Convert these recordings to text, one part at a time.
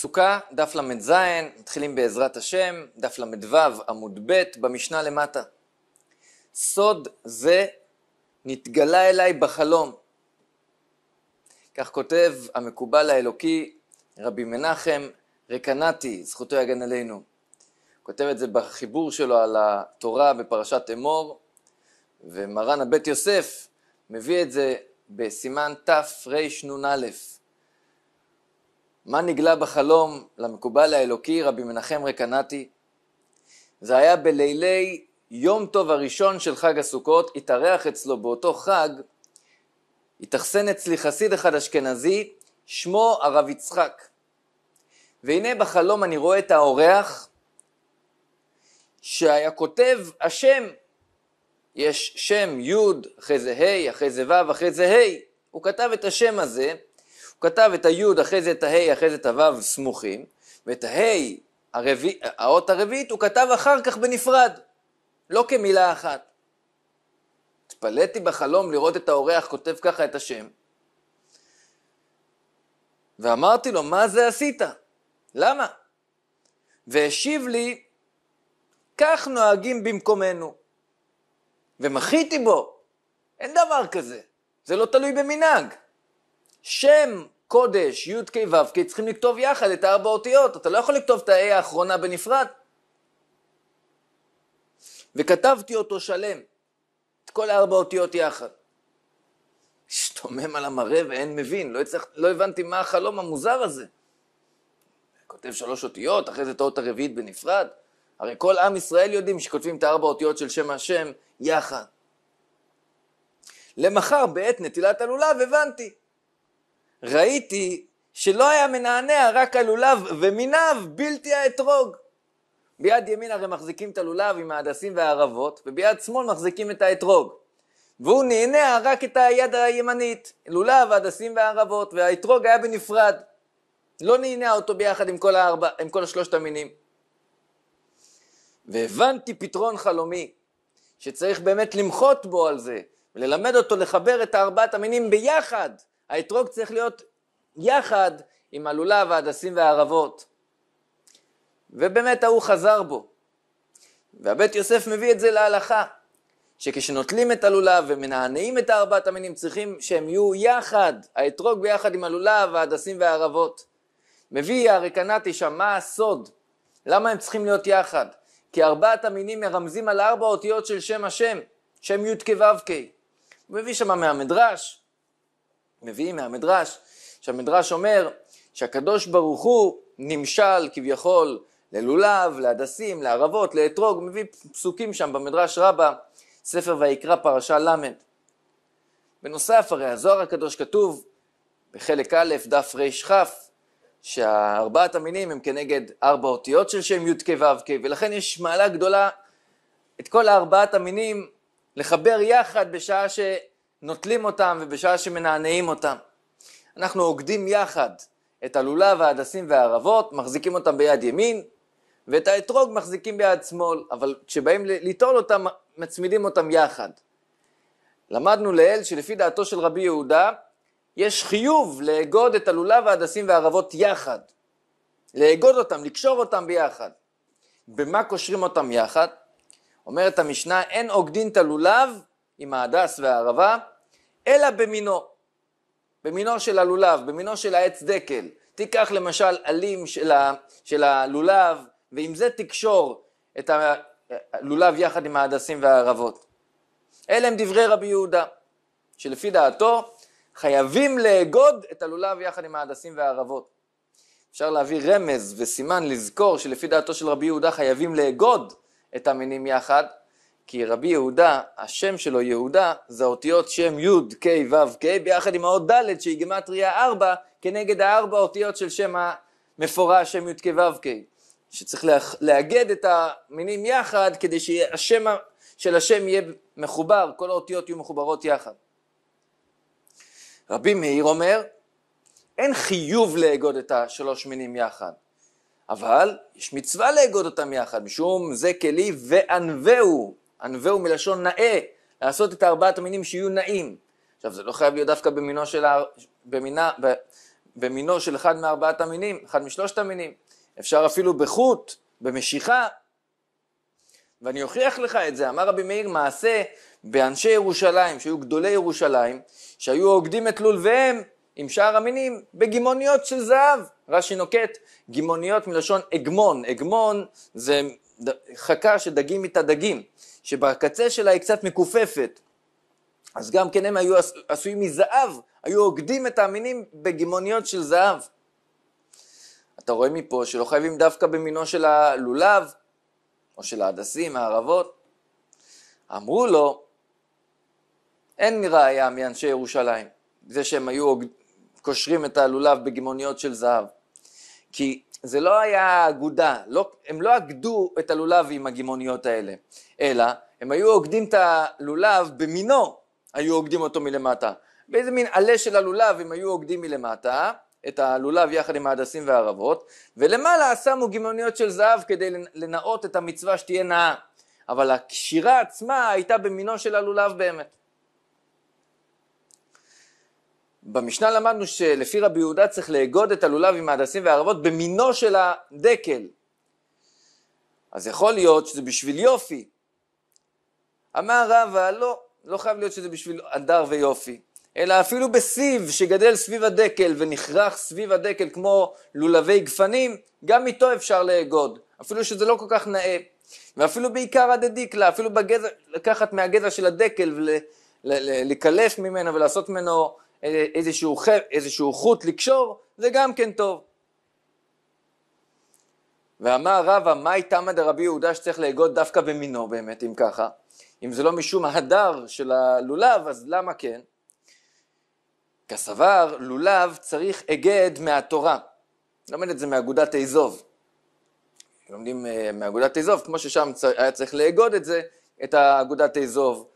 סוכה, דף ל"ז, מתחילים בעזרת השם, דף ל"ו עמוד ב', במשנה למטה. סוד זה נתגלה אליי בחלום. כך כותב המקובל האלוקי רבי מנחם רקנתי, זכותו יגן עלינו. כותב את זה בחיבור שלו על התורה בפרשת אמור, ומרן הבית יוסף מביא את זה בסימן תרנ"א. מה נגלה בחלום למקובל האלוקי רבי מנחם רקנתי? זה היה בלילי יום טוב הראשון של חג הסוכות, התארח אצלו באותו חג, התאכסן אצלי חסיד אחד אשכנזי, שמו הרב יצחק. והנה בחלום אני רואה את האורח שהיה כותב השם, יש שם י', אחרי זה ה', אחרי זה ו', אחרי זה ה', הוא כתב את השם הזה הוא כתב את היוד, אחרי זה את ההי, אחרי זה את הוו סמוכים, ואת ההי, הרבי, האות הרביעית, הוא כתב אחר כך בנפרד, לא כמילה אחת. התפלאתי בחלום לראות את האורח כותב ככה את השם. ואמרתי לו, מה זה עשית? למה? והשיב לי, כך נוהגים במקומנו. ומחיתי בו, אין דבר כזה, זה לא תלוי במנהג. שם קודש, י' כ' ו' כ', צריכים לכתוב יחד את ארבע האותיות, אתה לא יכול לכתוב את ה"א האחרונה בנפרד. וכתבתי אותו שלם, את כל ארבע האותיות יחד. השתומם על המראה ואין מבין, לא, הצלח, לא הבנתי מה החלום המוזר הזה. כותב שלוש אותיות, אחרי זה את האות הרביעית בנפרד. הרי כל עם ישראל יודעים שכותבים את הארבע אותיות של שם השם יחד. למחר בעת נטילת הלולב הבנתי ראיתי שלא היה מנענע רק הלולב ומיניו בלתי האתרוג. ביד ימין הרי מחזיקים את הלולב עם ההדסים והערבות, וביד שמאל מחזיקים את האתרוג. והוא נענע רק את היד הימנית, לולב, הדסים והערבות, והאתרוג היה בנפרד. לא נענע אותו ביחד עם כל, הארבע, עם כל שלושת המינים. והבנתי פתרון חלומי, שצריך באמת למחות בו על זה, וללמד אותו לחבר את ארבעת המינים ביחד, האתרוג צריך להיות יחד עם הלולב, ההדסים והערבות. ובאמת ההוא חזר בו. והבית יוסף מביא את זה להלכה, שכשנוטלים את הלולב ומנענעים את ארבעת המינים צריכים שהם יהיו יחד, האתרוג ביחד עם הלולב, ההדסים והערבות. מביא הרקנתי שם מה הסוד, למה הם צריכים להיות יחד? כי ארבעת המינים מרמזים על ארבע אותיות של שם השם, שם י"ק ו"ק. הוא מביא שם מהמדרש, מביאים מהמדרש, שהמדרש אומר שהקדוש ברוך הוא נמשל כביכול ללולב, להדסים, לערבות, לאתרוג, מביא פסוקים שם במדרש רבה, ספר ויקרא פרשה ל'. בנוסף הרי הזוהר הקדוש כתוב בחלק א', דף רכ, שארבעת המינים הם כנגד ארבע אותיות של שם י"ק ו"ק, ולכן יש מעלה גדולה את כל ארבעת המינים לחבר יחד בשעה נוטלים אותם ובשעה שמנענעים אותם. אנחנו אוגדים יחד את הלולב, ההדסים והערבות, מחזיקים אותם ביד ימין, ואת האתרוג מחזיקים ביד שמאל, אבל כשבאים ליטול אותם, מצמידים אותם יחד. למדנו לעיל שלפי דעתו של רבי יהודה, יש חיוב לאגוד את הלולב, ההדסים והערבות יחד. לאגוד אותם, לקשור אותם ביחד. במה קושרים אותם יחד? אומרת המשנה, אין עוגדין את הלולב עם ההדס והערבה, אלא במינו, במינו של הלולב, במינו של העץ דקל. תיקח למשל עלים של, ה, של הלולב, ועם זה תקשור את הלולב יחד עם ההדסים והערבות. אלה הם דברי רבי יהודה, שלפי דעתו חייבים לאגוד את הלולב יחד עם ההדסים והערבות. אפשר להביא רמז וסימן לזכור שלפי דעתו של רבי יהודה חייבים לאגוד את המינים יחד, כי רבי יהודה, השם שלו יהודה, זה אותיות שם י' ק, ו' ק, ביחד עם האות ד' שהיא גימטריה 4 כנגד הארבע אותיות של שם המפורש שם י' ק, ו' ק. שצריך לאגד את המינים יחד כדי שהשם של השם יהיה מחובר, כל האותיות יהיו מחוברות יחד. רבי מאיר אומר, אין חיוב לאגוד את השלוש מינים יחד, אבל יש מצווה לאגוד אותם יחד, משום זה כלי וענווהו, ענווהו מלשון נאה, לעשות את ארבעת המינים שיהיו נאים. עכשיו זה לא חייב להיות דווקא במינו של, ה... במינה... ב... במינו של אחד מארבעת המינים, אחד משלושת המינים. אפשר אפילו בחוט, במשיכה. ואני אוכיח לך את זה, אמר רבי מאיר מעשה באנשי ירושלים, שהיו גדולי ירושלים, שהיו אוגדים את לולביהם עם שאר המינים בגימוניות של זהב. רש"י נוקט גימוניות מלשון אגמון, אגמון זה חכה שדגים איתה דגים. שבקצה שלה היא קצת מכופפת. אז גם כן הם היו עשויים מזהב, היו עוקדים את המינים בגימוניות של זהב. אתה רואה מפה שלא חייבים דווקא במינו של הלולב, או של ההדסים, הערבות. אמרו לו, אין ראייה מאנשי ירושלים, זה שהם היו קושרים את הלולב בגימוניות של זהב. כי זה לא היה אגודה, לא, הם לא אגדו את הלולב עם הגימוניות האלה, אלא הם היו אוגדים את הלולב במינו, היו אוגדים אותו מלמטה. באיזה מין עלה של הלולב הם היו אוגדים מלמטה, את הלולב יחד עם ההדסים והערבות, ולמעלה שמו גימוניות של זהב כדי לנאות את המצווה שתהיה נאה. אבל הקשירה עצמה הייתה במינו של הלולב באמת. במשנה למדנו שלפי רבי יהודה צריך לאגוד את הלולב עם ההדסים והערבות במינו של הדקל. אז יכול להיות שזה בשביל יופי. אמר רבא, לא, לא חייב להיות שזה בשביל הדר ויופי, אלא אפילו בסיב שגדל סביב הדקל ונכרח סביב הדקל כמו לולבי גפנים, גם איתו אפשר לאגוד, אפילו שזה לא כל כך נאה. ואפילו בעיקר הדדיקלה, אפילו בגזע, לקחת מהגזע של הדקל ולקלף ממנו ולעשות ממנו אה, איזשהו, חר, איזשהו חוט לקשור, זה גם כן טוב. ואמר רבא, מה איתה תמא דרבי יהודה שצריך להגות דווקא במינו באמת, אם ככה? אם זה לא משום ההדר של הלולב, אז למה כן? כסבר, לולב צריך הגד מהתורה. לומד את זה מאגודת איזוב. לומדים אה, מאגודת איזוב, כמו ששם היה צריך לאגוד את זה, את האגודת איזוב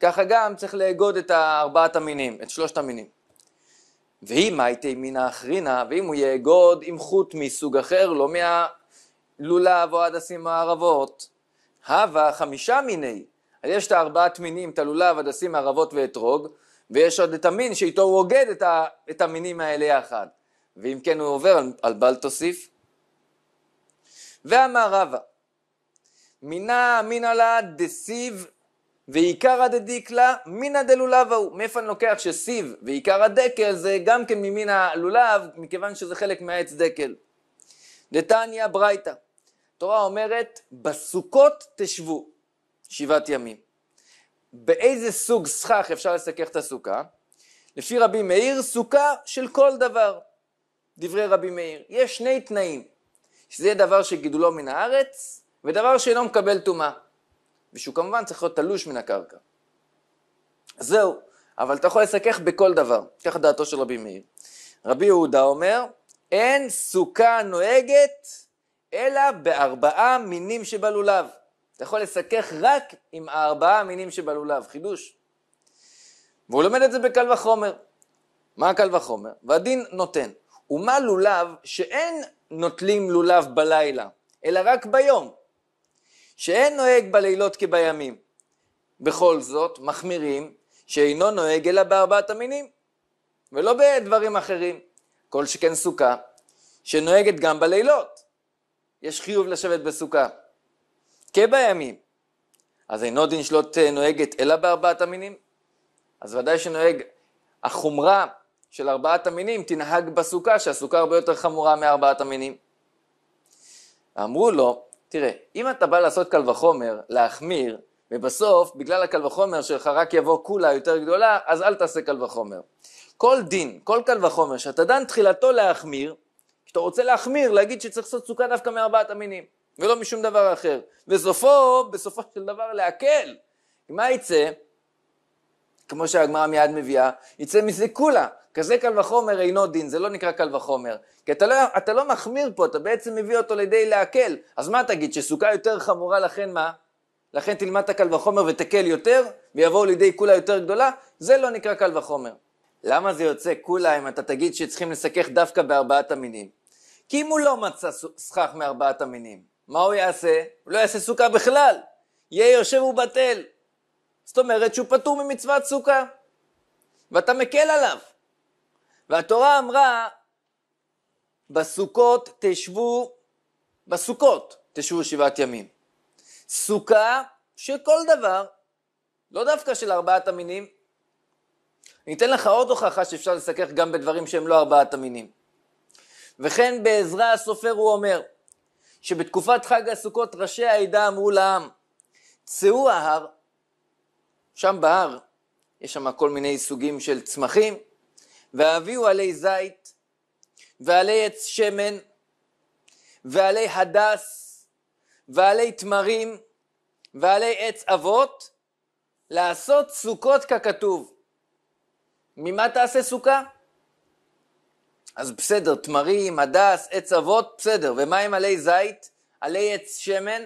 ככה גם צריך לאגוד את ארבעת המינים, את שלושת המינים. ואם הייתי מינה אחרינה, ואם הוא יאגוד עם חוט מסוג אחר, לא מהלולב או הדסים הערבות, הווה חמישה מיני, אז יש את הארבעת מינים, את הלולב, הדסים, הערבות ואתרוג, ויש עוד את המין שאיתו הוא אוגד את, ה, את המינים האלה יחד. ואם כן הוא עובר על, על בל תוסיף. ואמר רבא, מינה מינה לה דסיב ועיקרא דדיקלה מינא דלולב ההוא. מאיפה אני לוקח שסיב ועיקר הדקל זה גם כן ממין הלולב, מכיוון שזה חלק מהעץ דקל. דתניא ברייתא, התורה אומרת בסוכות תשבו שבעת ימים. באיזה סוג סכך אפשר לסכך את הסוכה? לפי רבי מאיר, סוכה של כל דבר. דברי רבי מאיר, יש שני תנאים, שזה דבר שגידולו מן הארץ, ודבר שאינו מקבל טומאה. ושהוא כמובן צריך להיות תלוש מן הקרקע. זהו, אבל אתה יכול לסכך בכל דבר, כך דעתו של רבי מאיר. רבי יהודה אומר, אין סוכה נוהגת אלא בארבעה מינים שבלולב. אתה יכול לסכך רק עם הארבעה מינים שבלולב, חידוש. והוא לומד את זה בקל וחומר. מה קל וחומר? והדין נותן. ומה לולב שאין נוטלים לולב בלילה, אלא רק ביום. שאין נוהג בלילות כבימים. בכל זאת, מחמירים שאינו נוהג אלא בארבעת המינים, ולא בדברים אחרים. כל שכן סוכה, שנוהגת גם בלילות. יש חיוב לשבת בסוכה. כבימים. אז אינו דין שלוט נוהגת אלא בארבעת המינים? אז ודאי שנוהג, החומרה של ארבעת המינים תנהג בסוכה, שהסוכה הרבה יותר חמורה מארבעת המינים. אמרו לו, תראה, אם אתה בא לעשות קל וחומר, להחמיר, ובסוף בגלל הקל וחומר שלך רק יבוא כולה יותר גדולה, אז אל תעשה קל וחומר. כל דין, כל קל וחומר שאתה דן תחילתו להחמיר, כשאתה רוצה להחמיר, להגיד שצריך לעשות סוכה דווקא מארבעת המינים, ולא משום דבר אחר. וסופו, בסופו של דבר להקל. מה יצא? כמו שהגמרא מיד מביאה, יצא מזה כולה. כזה קל וחומר אינו דין, זה לא נקרא קל וחומר. כי אתה לא, אתה לא מחמיר פה, אתה בעצם מביא אותו לידי להקל. אז מה תגיד, שסוכה יותר חמורה לכן מה? לכן תלמד את הקל וחומר ותקל יותר, ויבואו לידי כולה יותר גדולה? זה לא נקרא קל וחומר. למה זה יוצא כולה אם אתה תגיד שצריכים לסכך דווקא בארבעת המינים? כי אם הוא לא מצא סכך מארבעת המינים, מה הוא יעשה? הוא לא יעשה סוכה בכלל. יהיה יושב ובטל. זאת אומרת שהוא פטור ממצוות סוכה. ואתה מקל עליו. והתורה אמרה, בסוכות תשבו, בסוכות תשבו שבעת ימים. סוכה של כל דבר, לא דווקא של ארבעת המינים. אני אתן לך עוד הוכחה שאפשר לסכך גם בדברים שהם לא ארבעת המינים. וכן בעזרא הסופר הוא אומר, שבתקופת חג הסוכות ראשי העדה אמרו לעם, צאו ההר, שם בהר, יש שם כל מיני סוגים של צמחים, והביאו עלי זית, ועלי עץ שמן, ועלי הדס, ועלי תמרים, ועלי עץ אבות, לעשות סוכות ככתוב. ממה תעשה סוכה? אז בסדר, תמרים, הדס, עץ אבות, בסדר. ומה עם עלי זית? עלי עץ שמן?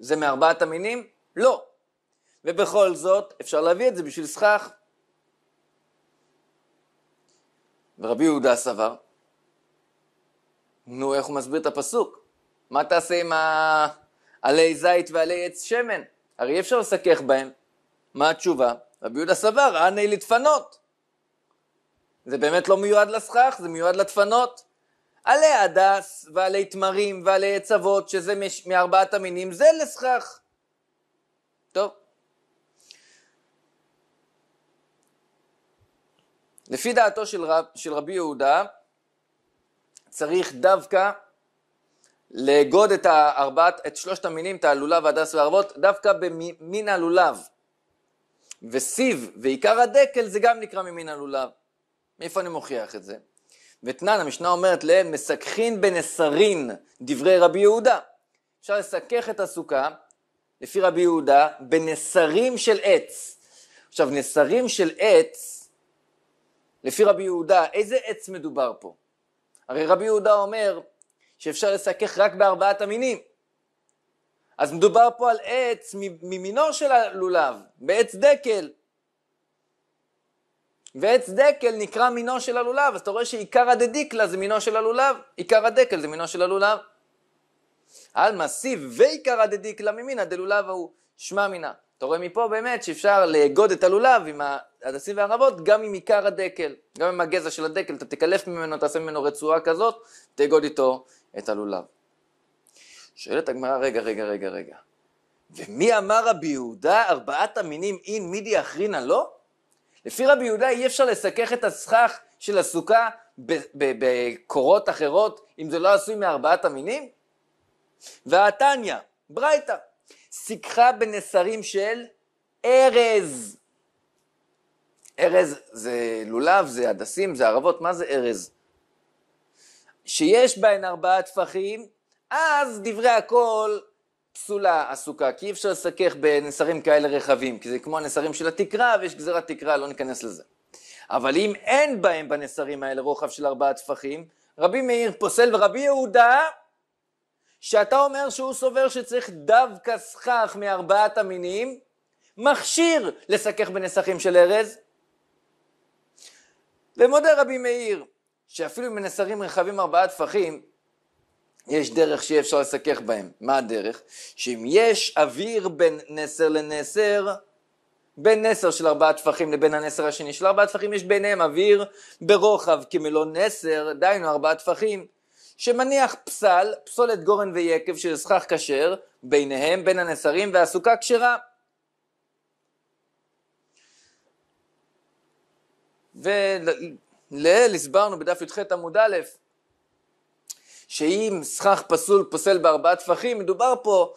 זה מארבעת המינים? לא. ובכל זאת, אפשר להביא את זה בשביל סכך. ורבי יהודה סבר, נו, איך הוא מסביר את הפסוק? מה תעשה עם עלי זית ועלי עץ שמן? הרי אי אפשר לסכך בהם. מה התשובה? רבי יהודה סבר, עני לדפנות. זה באמת לא מיועד לסכך, זה מיועד לדפנות. עלי הדס ועלי תמרים ועלי עצבות, שזה מארבעת המינים, זה לסכך. טוב, לפי דעתו של, רב, של רבי יהודה, צריך דווקא לאגוד את, הארבעת, את שלושת המינים, את הלולב, הדס והערבות, דווקא במין הלולב. וסיב ועיקר הדקל זה גם נקרא ממין הלולב. מאיפה אני מוכיח את זה? ותנן, המשנה אומרת להם, מסככין בנסרין, דברי רבי יהודה. אפשר לסכך את הסוכה, לפי רבי יהודה, בנסרים של עץ. עכשיו, נסרים של עץ לפי רבי יהודה, איזה עץ מדובר פה? הרי רבי יהודה אומר שאפשר לסכך רק בארבעת המינים. אז מדובר פה על עץ ממינו של הלולב, בעץ דקל. ועץ דקל נקרא מינו של הלולב, אז אתה רואה שעיקר הדדיקלה זה מינו של הלולב, עיקר הדקל זה מינו של הלולב. על מסיב ועיקר הדדיקלה ממינא דלולב ההוא, שמע מינא. אתה רואה מפה באמת שאפשר לאגוד את הלולב עם הדסים וערבות גם עם עיקר הדקל, גם עם הגזע של הדקל, אתה תקלף ממנו, תעשה ממנו רצועה כזאת, תאגוד איתו את הלולב. שואלת הגמרא, רגע, רגע, רגע, רגע, ומי אמר רבי יהודה ארבעת המינים אין מידי אחרינא לא? לפי רבי יהודה אי אפשר לסכך את הסכך של הסוכה בקורות אחרות, אם זה לא עשוי מארבעת המינים? והתניא, ברייתא, סיכך בנסרים של ארז. ארז זה לולב, זה הדסים, זה ערבות, מה זה ארז? שיש בהן ארבעה טפחים, אז דברי הכל פסולה עסוקה, כי אי אפשר לסכך בנסרים כאלה רחבים, כי זה כמו הנסרים של התקרה ויש גזירת תקרה, לא ניכנס לזה. אבל אם אין בהם בנסרים האלה רוחב של ארבעה טפחים, רבי מאיר פוסל ורבי יהודה, שאתה אומר שהוא סובר שצריך דווקא סכך מארבעת המינים, מכשיר לסכך בנסחים של ארז, ומודה רבי מאיר, שאפילו אם הנסרים רחבים ארבעה טפחים, יש דרך שאי אפשר לסכך בהם. מה הדרך? שאם יש אוויר בין נסר לנסר, בין נסר של ארבעה טפחים לבין הנסר השני של ארבעה טפחים, יש ביניהם אוויר ברוחב כמלון נסר, דהיינו ארבעה טפחים, שמניח פסל, פסולת גורן ויקב של סכך כשר, ביניהם בין הנסרים והסוכה כשרה. ולעיל הסברנו בדף י"ח עמוד א', שאם סכך פסול פוסל בארבעה טפחים, מדובר פה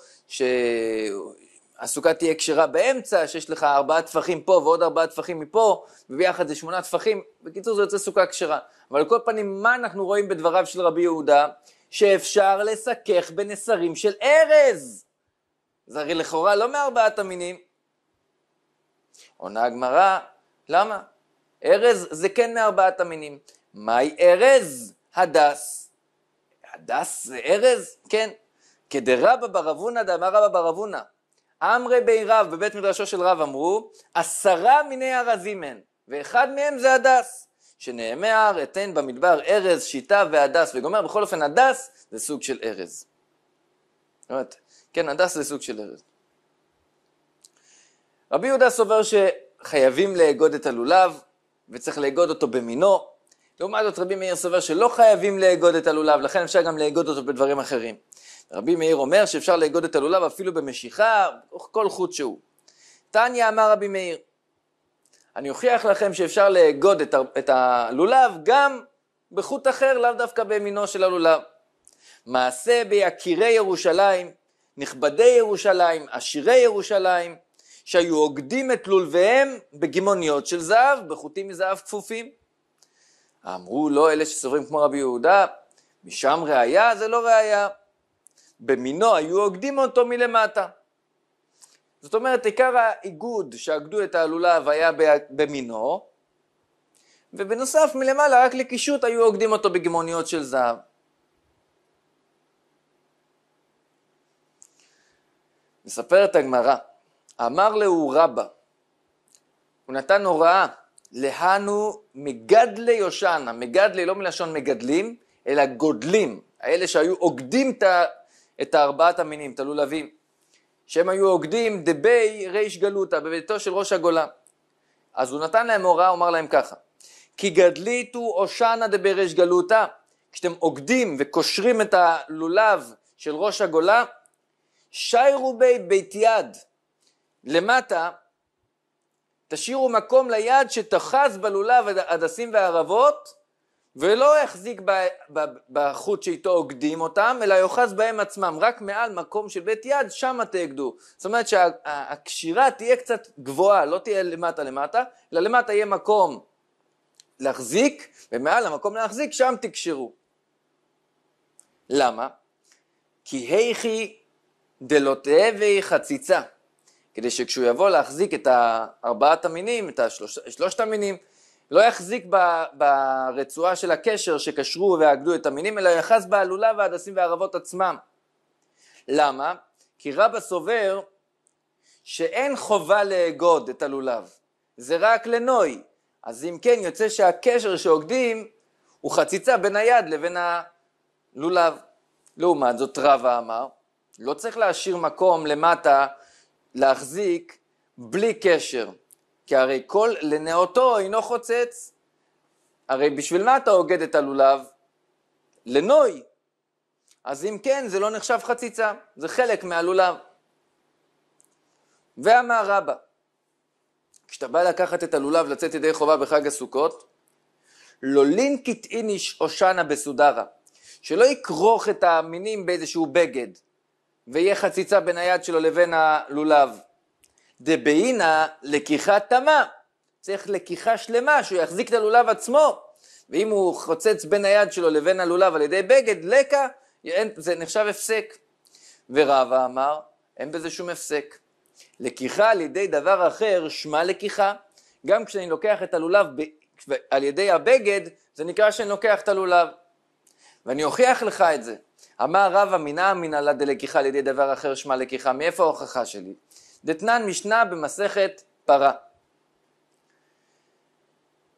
שהסוכה תהיה כשרה באמצע, שיש לך ארבעה טפחים פה ועוד ארבעה טפחים מפה, וביחד זה שמונה טפחים, בקיצור זה יוצא סוכה כשרה. אבל על כל פנים, מה אנחנו רואים בדבריו של רבי יהודה? שאפשר לסכך בנסרים של ארז. זה הרי לכאורה לא מארבעת המינים. עונה הגמרא, למה? ארז זה כן מארבעת המינים. מהי ארז? הדס. הדס זה ארז? כן. כדרבא ברבונה דאמר רבא ברבונה. אמרי בי רב, בבית מדרשו של רב אמרו, עשרה מיני ארזים הן, ואחד מהם זה הדס. שנאמר, אתן במדבר ארז, שיטה והדס, וגומר, בכל אופן הדס זה סוג של ארז. כן, הדס זה סוג של ארז. רבי יהודה סובר שחייבים לאגוד את הלולב, וצריך לאגוד אותו במינו. לעומת זאת רבי מאיר סובר שלא חייבים לאגוד את הלולב, לכן אפשר גם לאגוד אותו בדברים אחרים. רבי מאיר אומר שאפשר לאגוד את הלולב אפילו במשיכה, או כל חוט שהוא. תניא אמר רבי מאיר, אני אוכיח לכם שאפשר לאגוד את, את הלולב גם בחוט אחר, לאו דווקא במינו של הלולב. מעשה ביקירי ירושלים, נכבדי ירושלים, עשירי ירושלים, שהיו עוגדים את לולביהם בגימוניות של זהב, בחוטים מזהב כפופים. אמרו לא אלה שסוברים כמו רבי יהודה, משם ראייה זה לא ראייה. במינו היו עוגדים אותו מלמטה. זאת אומרת עיקר האיגוד שעגדו את הלולב היה במינו, ובנוסף מלמעלה רק לקישוט היו עוגדים אותו בגימוניות של זהב. מספרת הגמרא אמר להו רבה, הוא נתן הוראה, להנו מגדלי יושנה, מגדלי לא מלשון מגדלים, אלא גודלים, האלה שהיו אוגדים את ארבעת המינים, את הלולבים, שהם היו אוגדים דבי ריש גלותא, בביתו של ראש הגולה. אז הוא נתן להם הוראה, הוא אמר להם ככה, כי גדליתו דבי ריש גלותא, כשאתם אוגדים וקושרים את הלולב של ראש הגולה, שיירו בי בית יד, למטה, תשאירו מקום ליד שתחז בלולב הדסים והערבות, ולא יחזיק בחוט שאיתו אוגדים אותם, אלא יאחז בהם עצמם, רק מעל מקום של בית יד, שמה תאגדו. זאת אומרת שהקשירה תהיה קצת גבוהה, לא תהיה למטה למטה, אלא למטה יהיה מקום להחזיק, ומעל המקום להחזיק, שם תקשרו. למה? כי היכי דלותיה והיא חציצה. כדי שכשהוא יבוא להחזיק את ארבעת המינים, את השלוש, שלושת המינים, לא יחזיק ב, ברצועה של הקשר שקשרו ועגדו את המינים, אלא יחס בעלולה והדסים והערבות עצמם. למה? כי רבא סובר שאין חובה לאגוד את הלולב, זה רק לנוי. אז אם כן, יוצא שהקשר שאוגדים הוא חציצה בין היד לבין הלולב. לעומת זאת רבא אמר, לא צריך להשאיר מקום למטה להחזיק בלי קשר, כי הרי כל לנאותו אינו חוצץ. הרי בשביל מה אתה אוגד את הלולב? לנוי. אז אם כן, זה לא נחשב חציצה, זה חלק מהלולב. ואמר רבא, כשאתה בא לקחת את הלולב לצאת ידי חובה בחג הסוכות, לא קטעין איניש אושנה בסודרה, שלא יכרוך את המינים באיזשהו בגד, ויהיה חציצה בין היד שלו לבין הלולב. דבעינה לקיחה תמה, צריך לקיחה שלמה, שהוא יחזיק את הלולב עצמו, ואם הוא חוצץ בין היד שלו לבין הלולב על ידי בגד, לקה, זה נחשב הפסק. ורבא אמר, אין בזה שום הפסק. לקיחה על ידי דבר אחר, שמה לקיחה. גם כשאני לוקח את הלולב ב... על ידי הבגד, זה נקרא שאני לוקח את הלולב. ואני אוכיח לך את זה. אמר רבא מינא אמינא לה דלקיחה על ידי דבר אחר שמע לקיחה, מאיפה ההוכחה שלי? דתנן משנה במסכת פרה.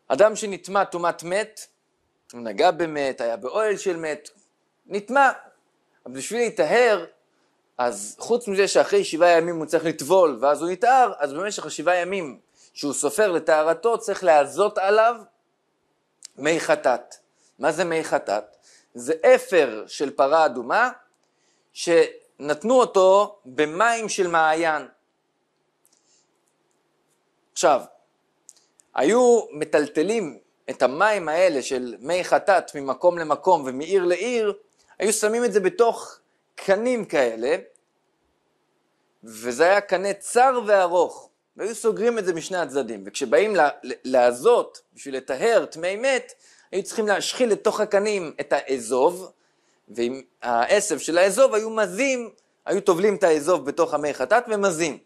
אדם שנטמע טומאת מת, הוא נגע במת, היה באוהל של מת, נטמע. אבל בשביל להיטהר, אז חוץ מזה שאחרי שבעה ימים הוא צריך לטבול, ואז הוא נטהר, אז במשך השבעה ימים שהוא סופר לטהרתו, צריך להזות עליו מי חטאת. מה זה מי חטאת? זה אפר של פרה אדומה שנתנו אותו במים של מעיין. עכשיו, היו מטלטלים את המים האלה של מי חטאת ממקום למקום ומעיר לעיר, היו שמים את זה בתוך קנים כאלה, וזה היה קנה צר וארוך, והיו סוגרים את זה משני הצדדים, וכשבאים לעזות בשביל לטהר טמאי מת, היו צריכים להשחיל לתוך הקנים את האזוב, ועם העשב של האזוב היו מזים, היו טובלים את האזוב בתוך המי חטאת ומזים.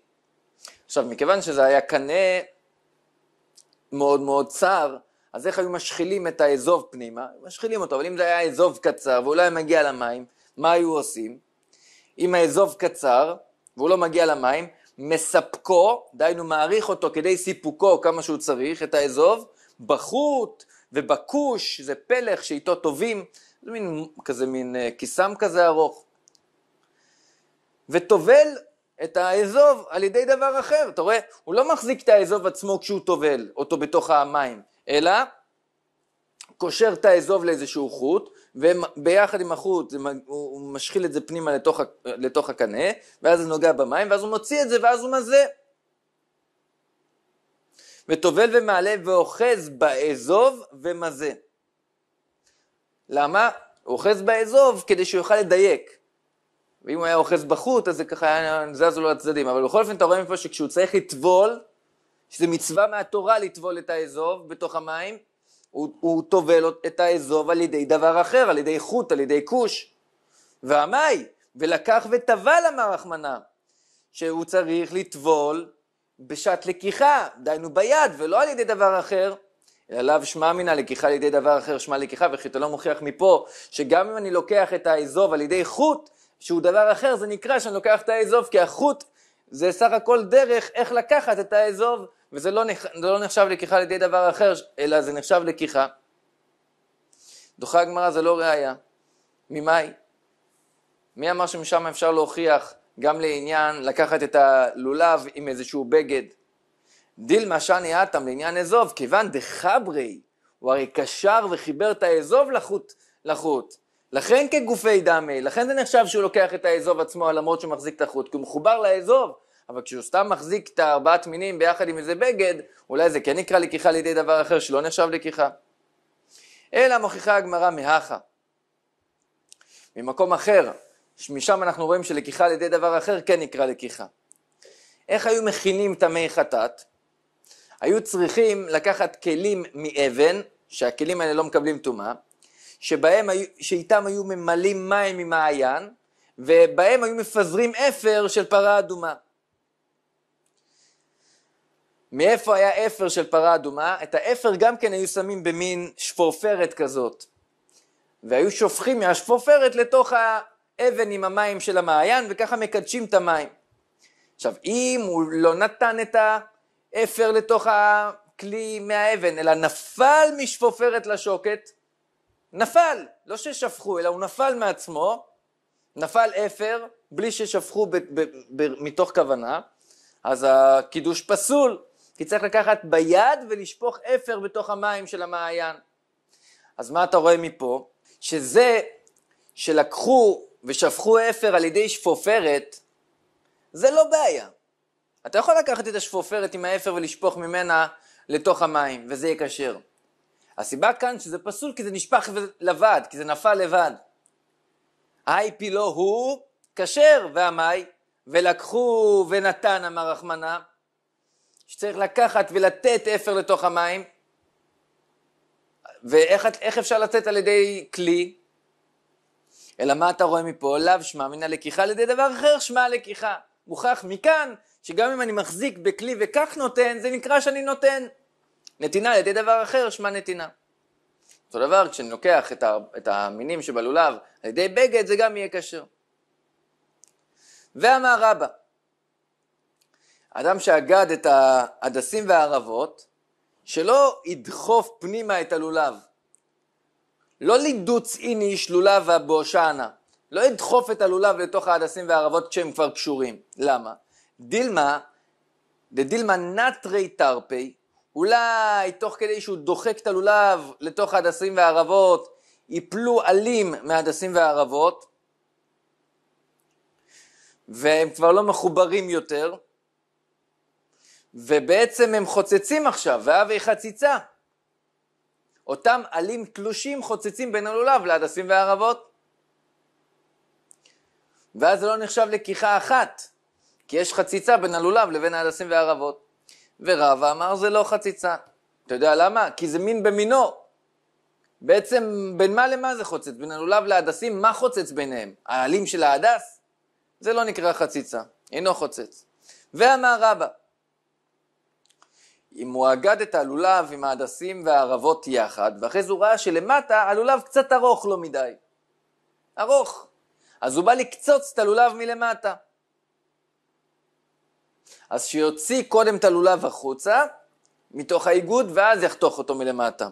עכשיו, מכיוון שזה היה קנה מאוד מאוד צר, אז איך היו משחילים את האזוב פנימה? משחילים אותו, אבל אם זה היה אזוב קצר ואולי לא מגיע למים, מה היו עושים? אם האזוב קצר והוא לא מגיע למים, מספקו, דהיינו מעריך אותו כדי סיפוקו כמה שהוא צריך, את האזוב, בחוט, ובכוש זה פלך שאיתו טובים, זה מין כזה מין כיסם אה, כזה ארוך. וטובל את האזוב על ידי דבר אחר, אתה רואה, הוא לא מחזיק את האזוב עצמו כשהוא טובל אותו בתוך המים, אלא קושר את האזוב לאיזשהו חוט, וביחד עם החוט הוא משחיל את זה פנימה לתוך, לתוך הקנה, ואז זה נוגע במים, ואז הוא מוציא את זה ואז הוא מזה. וטובל ומעלה ואוחז באזוב ומזה. למה? הוא אוחז באזוב כדי שהוא יוכל לדייק. ואם הוא היה אוחז בחוט, אז זה ככה היה זז לו לצדדים. אבל בכל אופן, אתה רואה מפה שכשהוא צריך לטבול, שזה מצווה מהתורה לטבול את האזוב בתוך המים, הוא, טובל את האזוב על ידי דבר אחר, על ידי חוט, על ידי כוש. והמאי, ולקח וטבל אמר רחמנא, שהוא צריך לטבול בשעת לקיחה, דהיינו ביד, ולא על ידי דבר אחר, עליו שמע מן הלקיחה על ידי דבר אחר שמע לקיחה, וכי אתה לא מוכיח מפה, שגם אם אני לוקח את האזוב על ידי חוט, שהוא דבר אחר, זה נקרא שאני לוקח את האזוב, כי החוט זה סך הכל דרך איך לקחת את האזוב, וזה לא, נח... לא נחשב לקיחה על ידי דבר אחר, אלא זה נחשב לקיחה. דוחה הגמרא זה לא ראייה. ממאי? מי אמר שמשם אפשר להוכיח גם לעניין לקחת את הלולב עם איזשהו בגד. דיל משני אטם לעניין אזוב, כיוון דחברי, הוא הרי קשר וחיבר את האזוב לחוט, לחוט. לכן כגופי דמי, לכן זה נחשב שהוא לוקח את האזוב עצמו למרות שהוא מחזיק את החוט, כי הוא מחובר לאזוב, אבל כשהוא סתם מחזיק את הארבעת מינים ביחד עם איזה בגד, אולי זה כן נקרא לקיחה לידי דבר אחר שלא נחשב לקיחה. אלא מוכיחה הגמרא מהכה. ממקום אחר, שמשם אנחנו רואים שלקיחה על ידי דבר אחר כן נקרא לקיחה. איך היו מכינים טמאי חטאת? היו צריכים לקחת כלים מאבן, שהכלים האלה לא מקבלים טומאה, שבהם היו, שאיתם היו ממלאים מים ממעיין, ובהם היו מפזרים אפר של פרה אדומה. מאיפה היה אפר של פרה אדומה? את האפר גם כן היו שמים במין שפופרת כזאת, והיו שופכים מהשפופרת לתוך אבן עם המים של המעיין, וככה מקדשים את המים. עכשיו, אם הוא לא נתן את האפר לתוך הכלי מהאבן, אלא נפל משפופרת לשוקת, נפל, לא ששפכו, אלא הוא נפל מעצמו, נפל אפר, בלי ששפכו ב- ב- ב- מתוך כוונה, אז הקידוש פסול, כי צריך לקחת ביד ולשפוך אפר בתוך המים של המעיין. אז מה אתה רואה מפה? שזה שלקחו ושפכו אפר על ידי שפופרת, זה לא בעיה. אתה יכול לקחת את השפופרת עם האפר ולשפוך ממנה לתוך המים, וזה יהיה כשר. הסיבה כאן שזה פסול כי זה נשפך לבד, כי זה נפל לבד. IP לא הוא כשר, והמאי, ולקחו ונתן, אמר רחמנה, שצריך לקחת ולתת אפר לתוך המים, ואיך אפשר לתת על ידי כלי? אלא מה אתה רואה מפה? לאו שמע מן הלקיחה, על ידי דבר אחר, שמע הלקיחה. מוכח מכאן, שגם אם אני מחזיק בכלי וכך נותן, זה נקרא שאני נותן. נתינה על ידי דבר אחר, שמע נתינה. אותו דבר, כשאני לוקח את המינים שבלולב על ידי בגד, זה גם יהיה כשר. ואמר רבא, אדם שאגד את ההדסים והערבות, שלא ידחוף פנימה את הלולב, לא לידוץ איני שלולב והבושענא, לא אדחוף את הלולב לתוך ההדסים והערבות כשהם כבר קשורים. למה? דילמה, דדילמה נטרי תרפי, אולי תוך כדי שהוא דוחק את הלולב לתוך ההדסים והערבות, יפלו עלים מההדסים והערבות, והם כבר לא מחוברים יותר, ובעצם הם חוצצים עכשיו, והווה חציצה. אותם עלים תלושים חוצצים בין הלולב להדסים והערבות. ואז זה לא נחשב לקיחה אחת, כי יש חציצה בין הלולב לבין ההדסים והערבות. ורבא אמר זה לא חציצה. אתה יודע למה? כי זה מין במינו. בעצם בין מה למה זה חוצץ? בין הלולב להדסים, מה חוצץ ביניהם? העלים של ההדס? זה לא נקרא חציצה, אינו חוצץ. ואמר רבא, אם הוא אגד את הלולב עם ההדסים והערבות יחד, ואחרי זה הוא ראה שלמטה הלולב קצת ארוך לו לא מדי. ארוך. אז הוא בא לקצוץ את הלולב מלמטה. אז שיוציא קודם את הלולב החוצה, מתוך האיגוד, ואז יחתוך אותו מלמטה.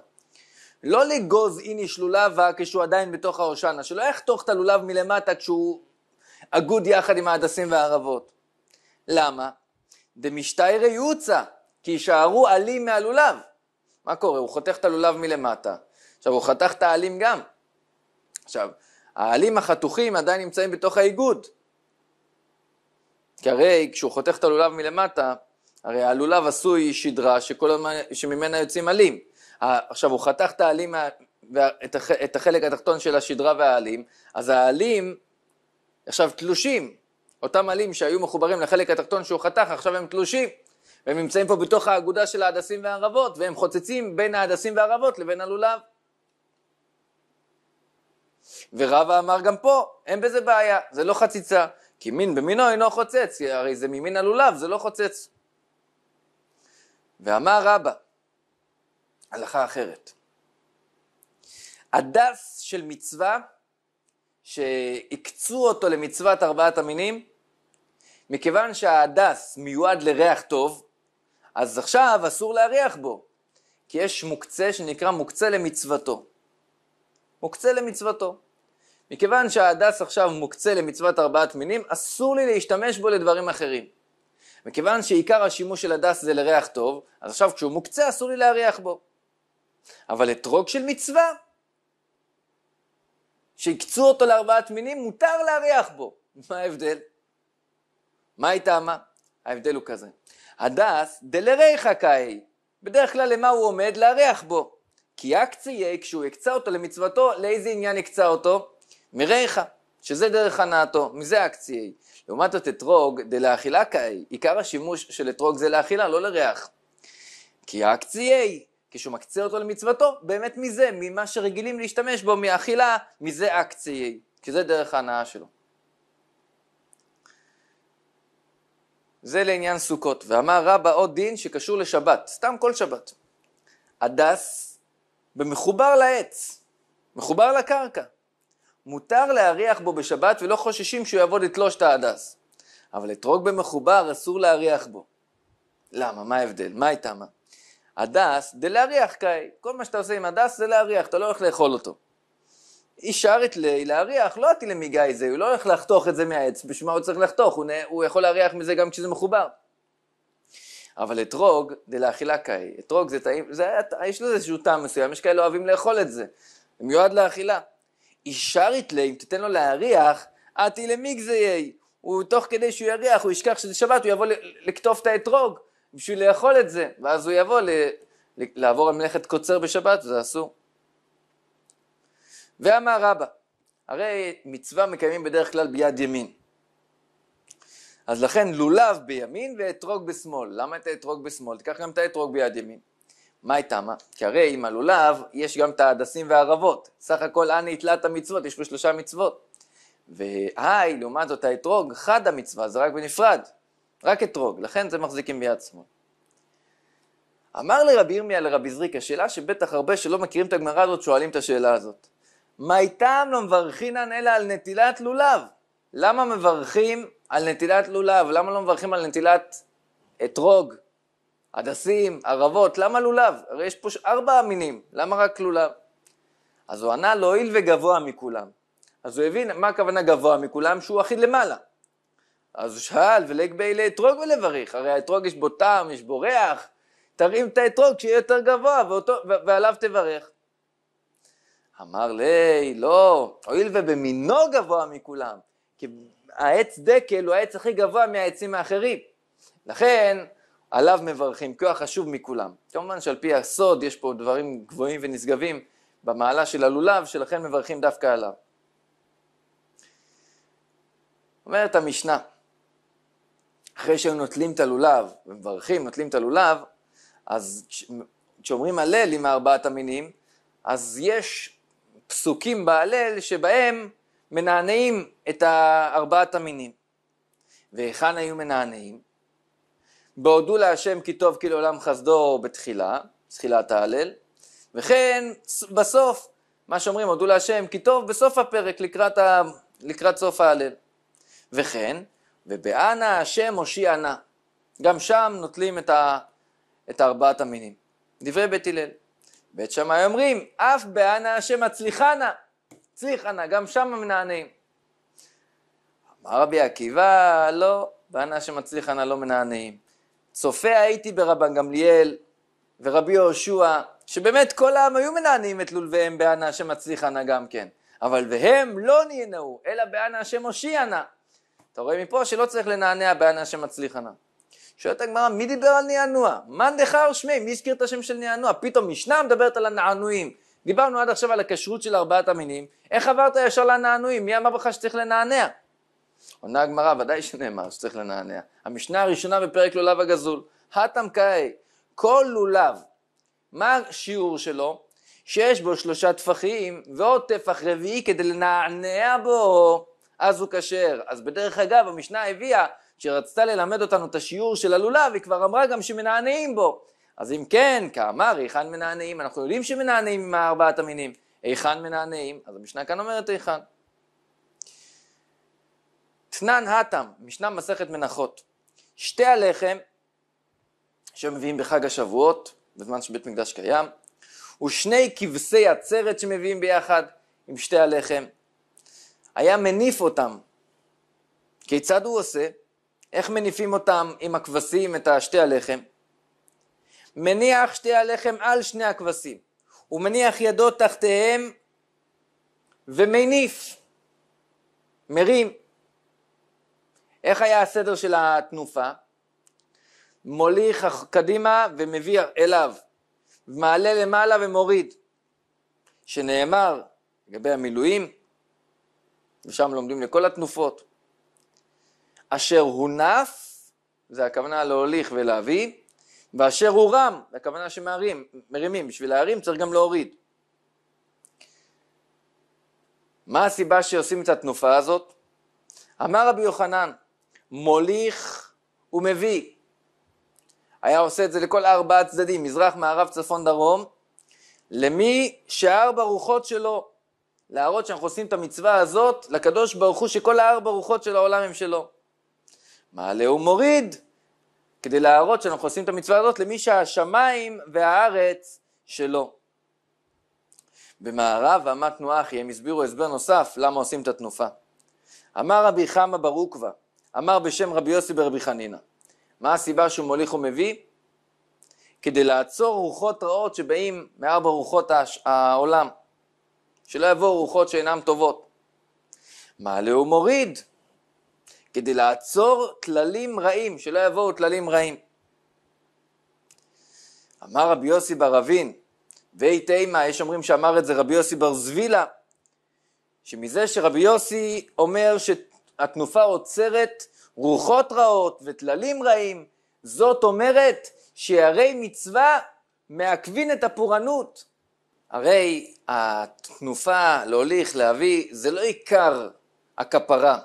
לא לגוז איניש לולבה כשהוא עדיין בתוך ההושענה, שלא יחתוך את הלולב מלמטה כשהוא אגוד יחד עם ההדסים והערבות. למה? דמשתיירי יוצא. כי יישארו עלים מהלולב. מה קורה? הוא חותך את הלולב מלמטה. עכשיו, הוא חתך את העלים גם. עכשיו, העלים החתוכים עדיין נמצאים בתוך האיגוד. כי הרי כשהוא חותך את הלולב מלמטה, הרי הלולב עשוי שדרה שכל הזמן, שממנה יוצאים עלים. עכשיו, הוא חתך את העלים, את החלק התחתון של השדרה והעלים, אז העלים עכשיו תלושים. אותם עלים שהיו מחוברים לחלק התחתון שהוא חתך, עכשיו הם תלושים. והם נמצאים פה בתוך האגודה של ההדסים והערבות, והם חוצצים בין ההדסים והערבות לבין הלולב. ורבא אמר גם פה, אין בזה בעיה, זה לא חציצה, כי מין במינו אינו חוצץ, הרי זה ממין הלולב, זה לא חוצץ. ואמר רבא, הלכה אחרת. הדס של מצווה, שהקצו אותו למצוות ארבעת המינים, מכיוון שההדס מיועד לריח טוב, אז עכשיו אסור להריח בו, כי יש מוקצה שנקרא מוקצה למצוותו. מוקצה למצוותו. מכיוון שההדס עכשיו מוקצה למצוות ארבעת מינים, אסור לי להשתמש בו לדברים אחרים. מכיוון שעיקר השימוש של הדס זה לריח טוב, אז עכשיו כשהוא מוקצה אסור לי להריח בו. אבל אתרוג של מצווה, שהקצו אותו לארבעת מינים, מותר להריח בו. מה ההבדל? מה היא טעמה? ההבדל הוא כזה. הדס דלריחא קאי, בדרך כלל למה הוא עומד? לארח בו. כי אקציה, כשהוא הקצה אותו למצוותו, לאיזה עניין הקצה אותו? מריחא, שזה דרך הנאתו, מזה אקציה. לעומת זאת אתרוג דלאכילה קאי, עיקר השימוש של אתרוג זה לאכילה, לא לריח. כי אקציה, כשהוא מקצה אותו למצוותו, באמת מזה, ממה שרגילים להשתמש בו, מאכילה, מזה אקציה, כי זה דרך ההנאה שלו. זה לעניין סוכות, ואמר רבא עוד דין שקשור לשבת, סתם כל שבת. הדס במחובר לעץ, מחובר לקרקע. מותר להריח בו בשבת ולא חוששים שהוא יעבוד לתלוש את ההדס. אבל אתרוג במחובר אסור להריח בו. למה? מה ההבדל? מה הייתה מה? הדס דלהריח קאי, כל מה שאתה עושה עם הדס זה להריח, אתה לא הולך לאכול אותו. אישרת לי להריח, לא אטי מגיא זה, הוא לא הולך לחתוך את זה מהעץ, בשביל מה הוא צריך לחתוך, הוא, נה, הוא יכול להריח מזה גם כשזה מחובר. אבל אתרוג דלאכילה קאי, אתרוג זה טעים, זה היה, יש לזה איזשהו טעם מסוים, יש כאלה אוהבים לאכול את זה, זה מיועד לאכילה. אישרית לי, אם תיתן לו להריח, אטי למיג זה יהיה, הוא תוך כדי שהוא יריח, הוא ישכח שזה שבת, הוא יבוא לקטוף את האתרוג בשביל לאכול את זה, ואז הוא יבוא ל, ל... לעבור על מלאכת קוצר בשבת, זה אסור. ואמר רבא, הרי מצווה מקיימים בדרך כלל ביד ימין. אז לכן לולב בימין ואתרוג בשמאל. למה את האתרוג בשמאל? תיקח גם את האתרוג ביד ימין. מה הייתה מה? כי הרי עם הלולב יש גם את ההדסים והערבות. סך הכל אני התלת המצוות, יש פה שלושה מצוות. והי, לעומת זאת האתרוג, חד המצווה, זה רק בנפרד. רק אתרוג, לכן זה מחזיקים ביד שמאל. אמר לרבי ירמיה לרבי זריקה, שאלה שבטח הרבה שלא מכירים את הגמרא הזאת שואלים את השאלה הזאת. מי טעם לא מברכינן אלא על נטילת לולב? למה מברכים על נטילת לולב? למה לא מברכים על נטילת אתרוג, הדסים, ערבות? למה לולב? הרי יש פה ארבע מינים, למה רק לולב? אז הוא ענה לו, לא הואיל וגבוה מכולם. אז הוא הבין מה הכוונה גבוה מכולם? שהוא הכי למעלה. אז הוא שאל ולגבי לאתרוג ולברך, הרי האתרוג יש בו טעם, יש בו ריח, תרים את האתרוג שיהיה יותר גבוה ואותו, ועליו תברך. אמר לי, לא, הואיל ובמינו גבוה מכולם, כי העץ דקל הוא העץ הכי גבוה מהעצים האחרים. לכן עליו מברכים, כי הוא החשוב מכולם. כמובן שעל פי הסוד יש פה דברים גבוהים ונשגבים במעלה של הלולב, שלכן מברכים דווקא עליו. אומרת המשנה, אחרי שהיו נוטלים את הלולב, ומברכים, נוטלים את הלולב, אז כשאומרים הלל עם ארבעת המינים, אז יש פסוקים בהלל שבהם מנענעים את ארבעת המינים. והיכן היו מנענעים? בהודו להשם כי טוב כי לעולם חסדו בתחילה, תחילת ההלל, וכן בסוף, מה שאומרים הודו להשם כי טוב בסוף הפרק לקראת, ה... לקראת סוף ההלל. וכן, ובאנה השם הושיע נא. גם שם נוטלים את, ה... את ארבעת המינים. דברי בית הלל. בית שמאי אומרים, אף באנה השם הצליחנה, הצליחנה, גם שם מנענעים. אמר רבי עקיבא, לא, באנה השם הצליחנה לא מנענעים. צופה הייתי ברבן גמליאל ורבי יהושע, שבאמת כל העם היו מנענעים את לולביהם באנה השם הצליחנה גם כן, אבל והם לא נענעו, אלא באנה השם הושיענה. אתה רואה מפה שלא צריך לנענע באנה השם הצליחנה. שואלת הגמרא, מי דיבר על נענוע? מאן דכר שמי, מי הזכיר את השם של נענוע? פתאום משנה מדברת על הנענועים. דיברנו עד עכשיו על הכשרות של ארבעת המינים, איך עברת ישר לנענועים? מי אמר לך שצריך לנענע? עונה הגמרא, ודאי שנאמר שצריך לנענע. המשנה הראשונה בפרק לולב הגזול, האטאם קאי, כל לולב, מה השיעור שלו? שיש בו שלושה טפחים ועוד טפח רביעי כדי לנענע בו, אז הוא כשר. אז בדרך אגב, המשנה הביאה כשרצתה ללמד אותנו את השיעור של הלולב, היא כבר אמרה גם שמנענעים בו. אז אם כן, כאמר, היכן מנענעים? אנחנו יודעים שמנענעים עם ארבעת המינים. היכן מנענעים? אז המשנה כאן אומרת היכן. תנן האטם, משנה מסכת מנחות. שתי הלחם שמביאים בחג השבועות, בזמן שבית מקדש קיים, ושני כבשי עצרת שמביאים ביחד עם שתי הלחם. היה מניף אותם. כיצד הוא עושה? איך מניפים אותם עם הכבשים, את שתי הלחם? מניח שתי הלחם על שני הכבשים, הוא מניח ידו תחתיהם ומניף, מרים. איך היה הסדר של התנופה? מוליך קדימה ומביא אליו, מעלה למעלה ומוריד, שנאמר לגבי המילואים, ושם לומדים לכל התנופות. אשר הונף, זה הכוונה להוליך ולהביא, ואשר הורם, זה הכוונה שמרים, מרימים, בשביל להרים צריך גם להוריד. מה הסיבה שעושים את התנופה הזאת? אמר רבי יוחנן, מוליך ומביא. היה עושה את זה לכל ארבעה צדדים, מזרח, מערב, צפון, דרום, למי שארבע רוחות שלו, להראות שאנחנו עושים את המצווה הזאת לקדוש ברוך הוא שכל הארבע רוחות של העולם הם שלו. מעלה ומוריד, כדי להראות שאנחנו עושים את המצווה הזאת למי שהשמיים והארץ שלו. במערב אמת נואחי הם הסבירו הסבר נוסף למה עושים את התנופה. אמר רבי חמא בר אמר בשם רבי יוסי ברבי חנינא, מה הסיבה שהוא מוליך ומביא? כדי לעצור רוחות רעות שבאים מארבע רוחות העולם, שלא יבואו רוחות שאינן טובות. מעלה ומוריד, כדי לעצור טללים רעים, שלא יבואו טללים רעים. אמר רבי יוסי בר אבין, ואי תימא, יש אומרים שאמר את זה רבי יוסי בר זבילה, שמזה שרבי יוסי אומר שהתנופה עוצרת רוחות רעות וטללים רעים, זאת אומרת שהרי מצווה מעכבין את הפורענות. הרי התנופה, להוליך, להביא, זה לא עיקר הכפרה.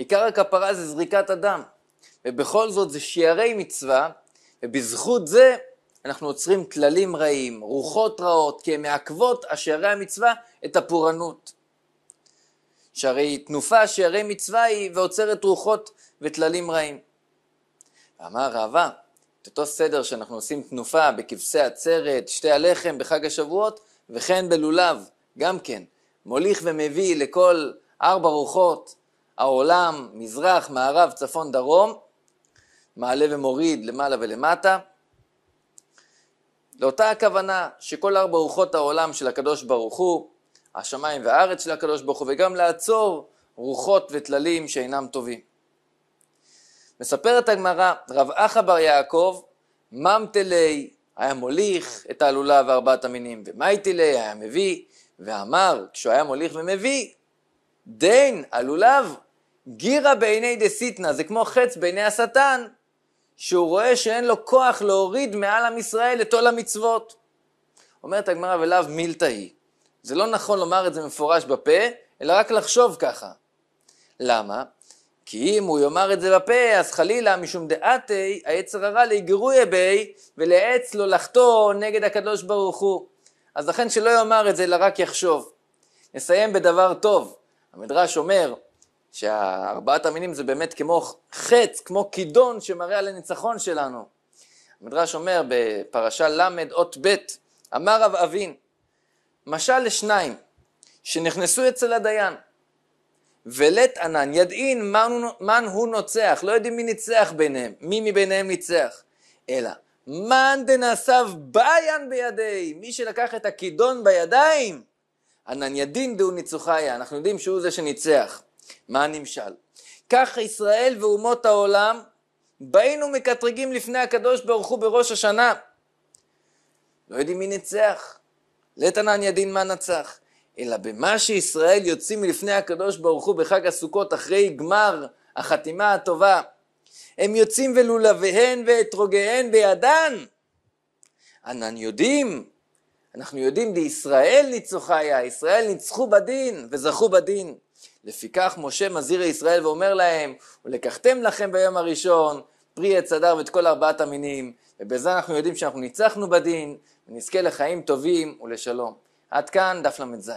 עיקר הכפרה זה זריקת הדם, ובכל זאת זה שיערי מצווה, ובזכות זה אנחנו עוצרים כללים רעים, רוחות רעות, כי הן מעכבות השערי המצווה את הפורענות. שהרי תנופה שערי מצווה היא ועוצרת רוחות וטללים רעים. אמר ראווה, את אותו סדר שאנחנו עושים תנופה בכבשי עצרת, שתי הלחם בחג השבועות, וכן בלולב, גם כן, מוליך ומביא לכל ארבע רוחות, העולם, מזרח, מערב, צפון, דרום, מעלה ומוריד, למעלה ולמטה. לאותה הכוונה שכל ארבע רוחות העולם של הקדוש ברוך הוא, השמיים והארץ של הקדוש ברוך הוא, וגם לעצור רוחות וטללים שאינם טובים. מספרת הגמרא, רב אחא בר יעקב, ממתלי היה מוליך את העלולה וארבעת המינים, ומייטילי היה מביא, ואמר, כשהוא היה מוליך ומביא, דין על גירה בעיני דה סיטנה, זה כמו חץ בעיני השטן, שהוא רואה שאין לו כוח להוריד מעל עם ישראל את עול המצוות. אומרת הגמרא ולאו מילתא היא. זה לא נכון לומר את זה מפורש בפה, אלא רק לחשוב ככה. למה? כי אם הוא יאמר את זה בפה, אז חלילה, משום דעתי, היצר הרע ליגרויה בי, ולעץ לו לחתור נגד הקדוש ברוך הוא. אז לכן שלא יאמר את זה, אלא רק יחשוב. נסיים בדבר טוב. המדרש אומר, שארבעת המינים זה באמת כמו חץ, כמו כידון שמראה על הניצחון שלנו. המדרש אומר בפרשה ל' אות ב', אמר רב אבין, משל לשניים שנכנסו אצל הדיין ולית ענן ידעין מן הוא נוצח, לא יודעים מי ניצח ביניהם, מי מביניהם ניצח, אלא מן דנעשיו ביין בידי, מי שלקח את הכידון בידיים, ענן ידין דהו ניצוחיה, אנחנו יודעים שהוא זה שניצח. מה הנמשל? כך ישראל ואומות העולם באינו מקטרגים לפני הקדוש ברוך הוא בראש השנה. לא יודעים מי ניצח, לטנן ידין מה נצח, אלא במה שישראל יוצאים מלפני הקדוש ברוך הוא בחג הסוכות אחרי גמר החתימה הטובה. הם יוצאים ולולביהן ואתרוגיהן בידן. אנן יודעים, אנחנו יודעים, דישראל ניצוחה היה, ישראל ניצחו בדין וזכו בדין. לפיכך משה מזהיר ישראל ואומר להם, ולקחתם לכם ביום הראשון פרי עץ הדר ואת כל ארבעת המינים, ובזה אנחנו יודעים שאנחנו ניצחנו בדין, ונזכה לחיים טובים ולשלום. עד כאן דף ל"ז.